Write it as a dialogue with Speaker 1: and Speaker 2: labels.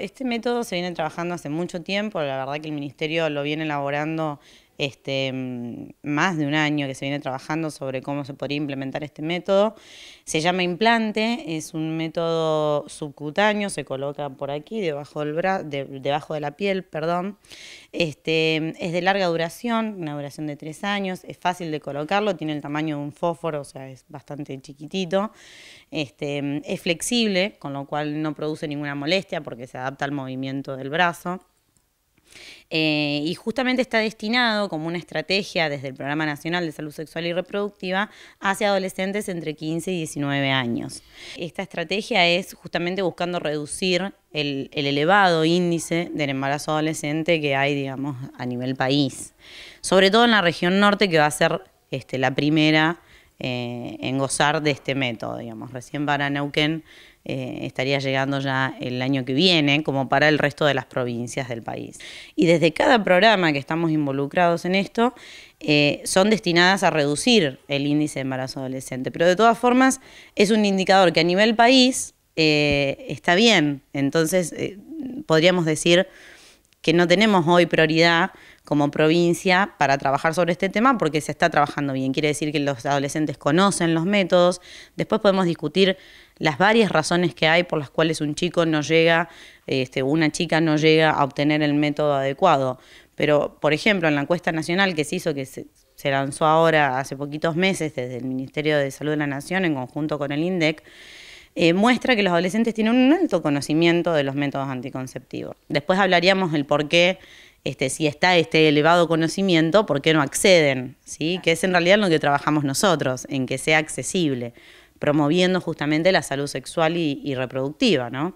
Speaker 1: Este método se viene trabajando hace mucho tiempo, la verdad que el Ministerio lo viene elaborando este, mm, más de un año que se viene trabajando sobre cómo se podría implementar este método. Se llama implante, es un método subcutáneo, se coloca por aquí, debajo, del brazo de, debajo de la piel, perdón. Este, es de larga duración, una duración de tres años, es fácil de colocarlo, tiene el tamaño de un fósforo, o sea, es bastante chiquitito. Este, es flexible, con lo cual no produce ninguna molestia porque se adapta al movimiento del brazo. Eh, y justamente está destinado como una estrategia desde el Programa Nacional de Salud Sexual y Reproductiva hacia adolescentes entre 15 y 19 años. Esta estrategia es justamente buscando reducir el, elevado índice del embarazo adolescente que hay, digamos, a nivel país. Sobre todo en la región norte, que va a ser este, la primera eh, en gozar de este método, digamos. Recién para Neuquén eh, estaría llegando ya el año que viene, como para el resto de las provincias del país. Y desde cada programa que estamos involucrados en esto, eh, son destinadas a reducir el índice de embarazo adolescente. Pero de todas formas, es un indicador que a nivel país está bien. Entonces, podríamos decir que no tenemos hoy prioridad como provincia para trabajar sobre este tema porque se está trabajando bien. Quiere decir que los adolescentes conocen los métodos. Después podemos discutir las varias razones que hay por las cuales un chico no llega, este, una chica no llega a obtener el método adecuado. Pero, por ejemplo, en la encuesta nacional que se hizo, que se, se lanzó ahora hace poquitos meses desde el Ministerio de Salud de la Nación en conjunto con el INDEC, eh, muestra que los adolescentes tienen un alto conocimiento de los métodos anticonceptivos. Después hablaríamos el por qué, este, si está este elevado conocimiento, por qué no acceden, ¿sí? que es en realidad lo que trabajamos nosotros, en que sea accesible, promoviendo justamente la salud sexual y, y reproductiva. ¿no?